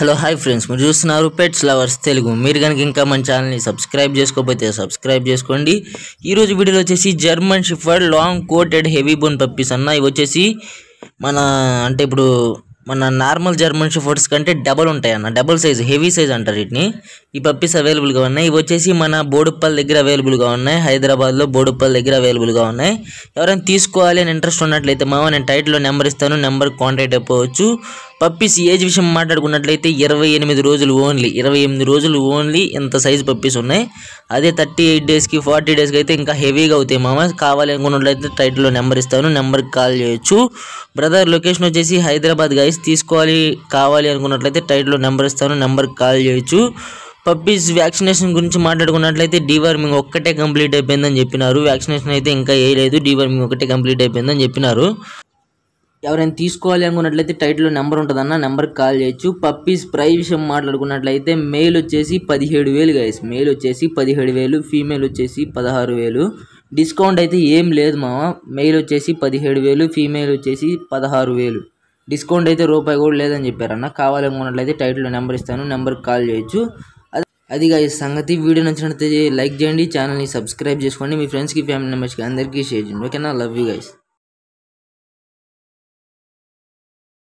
hello hi friends మీరు చూస్తున్నారు pets lovers Telugu మీరు కనుక ఇంకా మన ఛానల్ని సబ్స్క్రైబ్ చేసుకోకపోతే సబ్స్క్రైబ్ చేసుకోండి ఈరోజు వీడియోలో వచ్చేసి German shepherd long coated heavy bone puppies అన్న ఇవి వచ్చేసి మన అంటే ఇప్పుడు మన నార్మల్ జర్మన్ షిఫర్డ్స్ కంటే డబల్ ఉంటాయి అన్న డబల్ సైజ్ హెవీ సైజ్ అంటారు వీటిని ఈ పప్పీస్ అవైలబుల్గా ఉన్నాయి ఇవి వచ్చేసి మన బోడుప్పల్ దగ్గర అవైలబుల్గా ఉన్నాయి హైదరాబాద్లో బోడుప్పల్ దగ్గర అవైలబుల్గా ఉన్నాయి ఎవరైనా తీసుకోవాలి అని ఇంట్రెస్ట్ ఉన్నట్లయితే మామ నేను టైటిల్లో నెంబర్ ఇస్తాను నెంబర్ కాంటాక్ట్ అయిపోవచ్చు పప్పీస్ ఏజ్ విషయం మాట్లాడుకున్నట్లయితే ఇరవై ఎనిమిది రోజులు ఓన్లీ ఇరవై ఎనిమిది రోజులు ఓన్లీ ఇంత సైజు పప్పీస్ ఉన్నాయి అదే థర్టీ ఎయిట్ డేస్కి ఫార్టీ డేస్కి అయితే ఇంకా హెవీగా అవుతాయి మామ కావాలి అనుకున్నట్లయితే టైటిల్లో నెంబర్ ఇస్తాను నెంబర్కి కాల్ చేయొచ్చు బ్రదర్ లొకేషన్ వచ్చేసి హైదరాబాద్ గైస్ తీసుకోవాలి కావాలి అనుకున్నట్లయితే టైటిల్లో నెంబర్ ఇస్తాను నెంబర్కి కాల్ చేయొచ్చు పప్పీస్ వ్యాక్సినేషన్ గురించి మాట్లాడుకున్నట్లయితే డీవర్మింగ్ ఒక్కటే కంప్లీట్ అయిపోయిందని చెప్పినారు వ్యాక్సినేషన్ అయితే ఇంకా వేయలేదు డీవర్మింగ్ ఒకటే కంప్లీట్ అయిపోయిందని చెప్పినారు ఎవరైనా తీసుకోవాలి అనుకున్నట్లయితే టైటిల్లో నెంబర్ ఉంటుందన్న నెంబర్కి కాల్ చేయొచ్చు పప్పీస్ ప్రై విషయం మాట్లాడుకున్నట్లయితే మేల్ వచ్చేసి పదిహేడు వేలు గైస్ మేల్ వచ్చేసి పదిహేడు వేలు ఫీమేల్ వచ్చేసి పదహారు వేలు డిస్కౌంట్ అయితే ఏం లేదు మామ మేల్ వచ్చేసి పదిహేడు వేలు ఫీమేల్ వచ్చేసి పదహారు వేలు డిస్కౌంట్ అయితే రూపాయి కూడా లేదని చెప్పారన్న కావాలనుకున్నట్లయితే టైటిల్లో నెంబర్ ఇస్తాను నెంబర్కి కాల్ చేయొచ్చు అది गाइस సంగతి వీడియో నచ్చినట్లయితే లైక్ చేయండి ఛానల్ ని సబ్స్క్రైబ్ చేసుకోండి మీ ఫ్రెండ్స్ కి ఫ్యామిలీ నెంబర్స్ కి అందరికీ షేర్ చేయండి ఓకేనా లవ్ యు गाइस